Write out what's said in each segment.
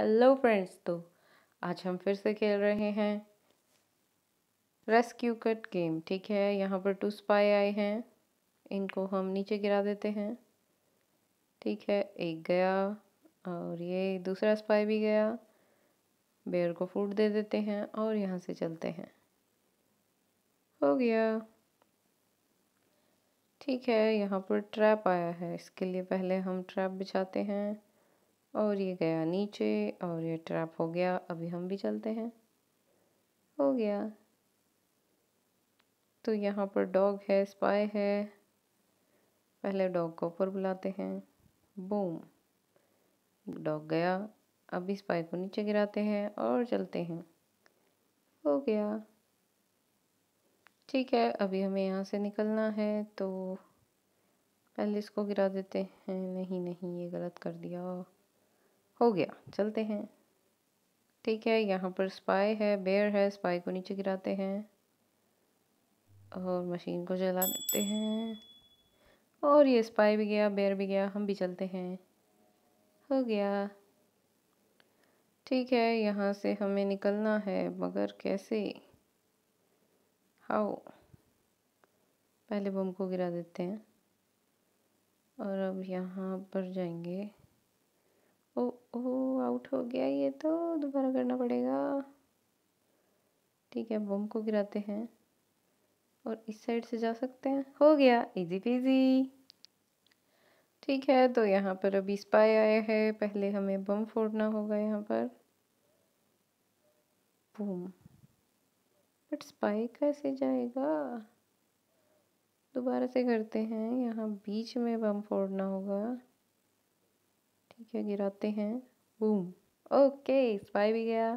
hello friends तो आज हम फिर से खेल रहे हैं रेस्क्यू कट गेम ठीक है यहाँ पर टू स्पाई आए हैं इनको हम नीचे गिरा देते हैं ठीक है एक गया और ये दूसरा स्पाई भी गया बेयर को फूड दे देते हैं और यहाँ से चलते हैं हो गया ठीक है यहाँ पर ट्रैप आया है इसके लिए पहले हम ट्रैप बिछाते हैं और ये गया नीचे और ये ट्रैप हो गया अभी हम भी चलते हैं हो गया तो यहाँ पर डॉग है स्पाई है पहले डॉग को ऊपर बुलाते हैं बूम डॉग गया अभी स्पाई को नीचे गिराते हैं और चलते हैं हो गया ठीक है अभी हमें यहाँ से निकलना है तो पहले इसको गिरा देते हैं नहीं नहीं ये गलत कर दिया हो गया चलते हैं ठीक है यहाँ पर स्पाई है बेयर है स्पाई को नीचे गिराते हैं और मशीन को जला देते हैं और ये स्पाई भी गया बेयर भी गया हम भी चलते हैं हो गया ठीक है यहाँ से हमें निकलना है मगर कैसे हाउ पहले बम को गिरा देते हैं और अब यहाँ पर जाएंगे ओ ओ आउट हो गया ये तो दोबारा करना पड़ेगा ठीक है बम को गिराते हैं और इस साइड से जा सकते हैं हो गया इजी पीजी ठीक है तो यहाँ पर अभी स्पाई आया है पहले हमें बम फोड़ना होगा यहाँ पर बूम बट स्पाई कैसे जाएगा दोबारा से करते हैं यहाँ बीच में बम फोड़ना होगा ठीक है गिराते हैं बूम ओके स्पाई भी गया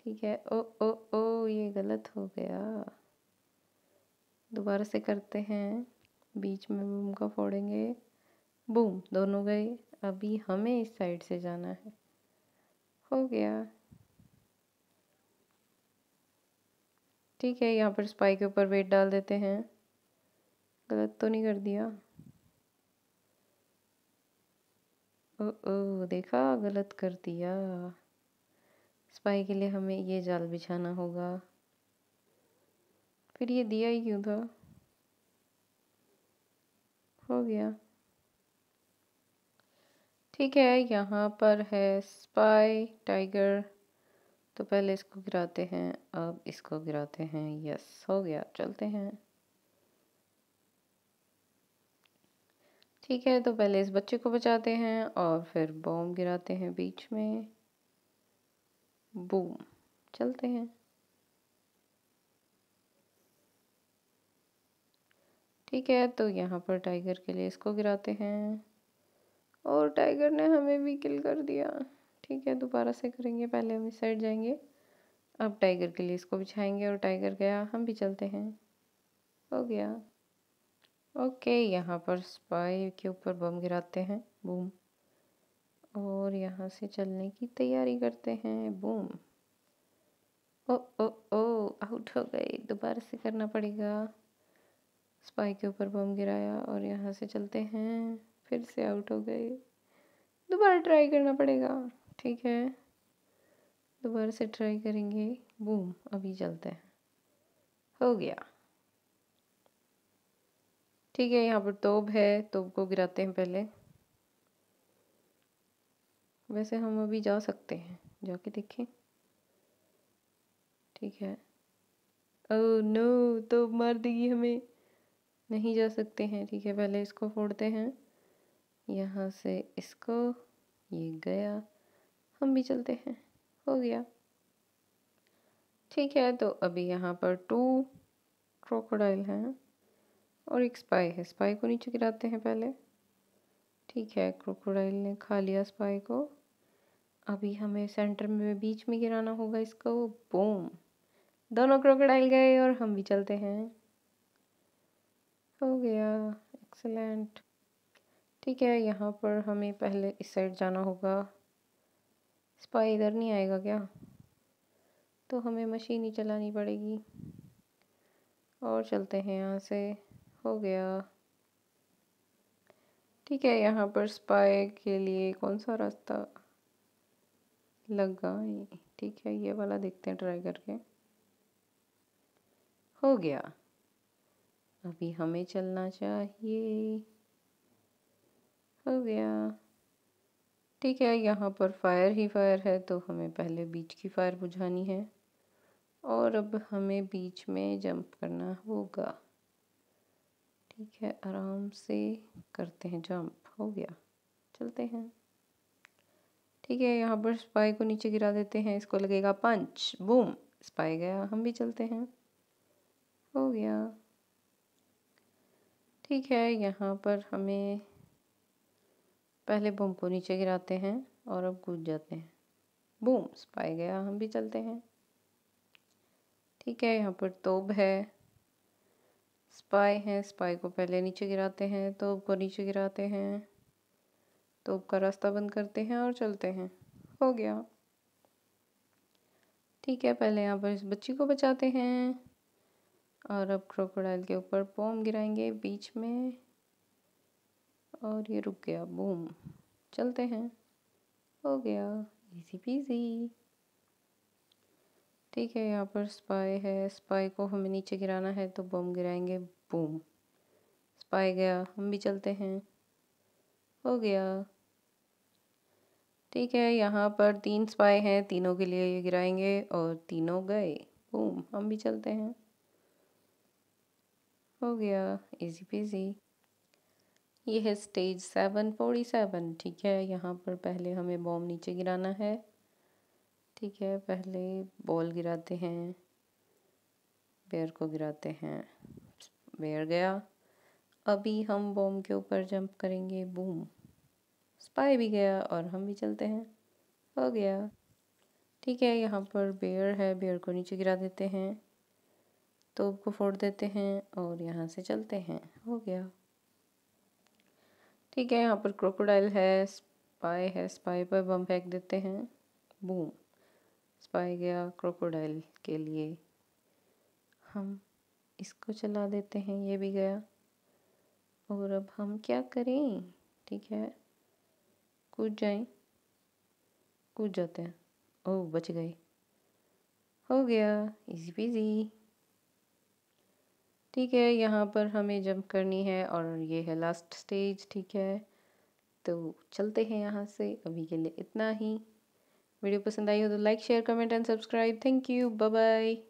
ठीक है ओ ओ ओ ये गलत हो गया दोबारा से करते हैं बीच में बूम का फोड़ेंगे बूम दोनों गए अभी हमें इस साइड से जाना है हो गया ठीक है यहाँ पर स्पाई के ऊपर वेट डाल देते हैं गलत तो नहीं कर दिया ओ ओ देखा गलत कर दिया स्पाई के लिए हमें ये जाल बिछाना होगा फिर ये दिया ही क्यों था हो गया ठीक है यहाँ पर है स्पाई टाइगर तो पहले इसको गिराते हैं अब इसको गिराते हैं यस हो गया चलते हैं ठीक है तो पहले इस बच्चे को बचाते हैं और फिर बॉम गिराते हैं बीच में बूम चलते हैं ठीक है तो यहाँ पर टाइगर के लिए इसको गिराते हैं और टाइगर ने हमें भी किल कर दिया ठीक है दोबारा से करेंगे पहले हम इस साइड जाएंगे अब टाइगर के लिए इसको बिछाएंगे और टाइगर गया हम भी चलते हैं हो गया ओके यहाँ पर स्पाई के ऊपर बम गिराते हैं बूम और यहाँ से चलने की तैयारी करते हैं बूम ओ ओ ओ आउट हो गए दोबारा से करना पड़ेगा स्पाई के ऊपर बम गिराया और यहाँ से चलते हैं फिर से आउट हो गए दोबारा ट्राई करना पड़ेगा ठीक है दोबारा से ट्राई करेंगे बूम अभी चलते हैं हो गया ठीक है यहाँ पर तोब है तोब को गिराते हैं पहले वैसे हम अभी जा सकते हैं जाके देखें ठीक है ओ नो तो मार देगी हमें नहीं जा सकते हैं ठीक है पहले इसको फोड़ते हैं यहाँ से इसको ये गया हम भी चलते हैं हो गया ठीक है तो अभी यहाँ पर टू क्रोकोडाइल हैं और एक स्पाई है स्पाई को नीचे गिराते हैं पहले ठीक है क्रोकोडाइल ने खा लिया स्पाई को अभी हमें सेंटर में बीच में गिराना होगा इसको बोम दोनों क्रोकोडाइल गए और हम भी चलते हैं हो गया एक्सलेंट ठीक है यहाँ पर हमें पहले इस साइड जाना होगा स्पाई इधर नहीं आएगा क्या तो हमें मशीन ही चलानी पड़ेगी और चलते हैं यहाँ से हो गया ठीक है यहाँ पर स्पाई के लिए कौन सा रास्ता लगा ठीक है ये वाला देखते हैं ट्राई करके हो गया अभी हमें चलना चाहिए हो गया ठीक है यहाँ पर फायर ही फायर है तो हमें पहले बीच की फायर बुझानी है और अब हमें बीच में जंप करना होगा ठीक है आराम से करते हैं जंप हो गया चलते हैं ठीक है यहाँ पर स्पाई को नीचे गिरा देते हैं इसको लगेगा पंच बूम स्पाई गया हम भी चलते हैं हो गया ठीक है यहाँ पर हमें पहले बूम को नीचे गिराते हैं और अब कूद जाते हैं बूम स्पाई गया हम भी चलते हैं ठीक है यहाँ पर तोब है स्पाई है स्पाई को पहले नीचे गिराते हैं तो को नीचे गिराते हैं तो का रास्ता बंद करते हैं और चलते हैं हो गया ठीक है पहले यहाँ पर इस बच्ची को बचाते हैं और अब क्रोकोडाइल के ऊपर पोम गिराएंगे बीच में और ये रुक गया बूम चलते हैं हो गया इजी पीजी ठीक है यहाँ पर स्पाई है स्पाई को हमें नीचे गिराना है तो बम गिराएंगे बूम स्पाई गया हम भी चलते हैं हो गया ठीक है यहाँ पर तीन स्पाई हैं तीनों के लिए ये गिराएंगे और तीनों गए बूम हम भी चलते हैं हो गया इजी पीजी ये है स्टेज सेवन फोर्टी सेवन ठीक है यहाँ पर पहले हमें बॉम नीचे गिराना है ठीक है पहले बॉल गिराते हैं बेयर को गिराते हैं बेयर गया अभी हम बॉम के ऊपर जंप करेंगे बूम स्पाई भी गया और हम भी चलते हैं हो गया ठीक है यहाँ पर बेयर है बेयर को नीचे गिरा देते हैं तो को फोड़ देते हैं और यहाँ से चलते हैं हो गया ठीक है यहाँ पर क्रोकोडाइल है स्पाई है स्पाई पर बम फेंक देते हैं बूम स्पाई गया क्रोकोडाइल के लिए हम इसको चला देते हैं ये भी गया और अब हम क्या करें ठीक है कूद जाएं कूद जाते हैं ओह बच गए हो गया इजी पीजी ठीक है यहाँ पर हमें जंप करनी है और ये है लास्ट स्टेज ठीक है तो चलते हैं यहाँ से अभी के लिए इतना ही वीडियो पसंद आई हो तो like share comment and subscribe thank you bye bye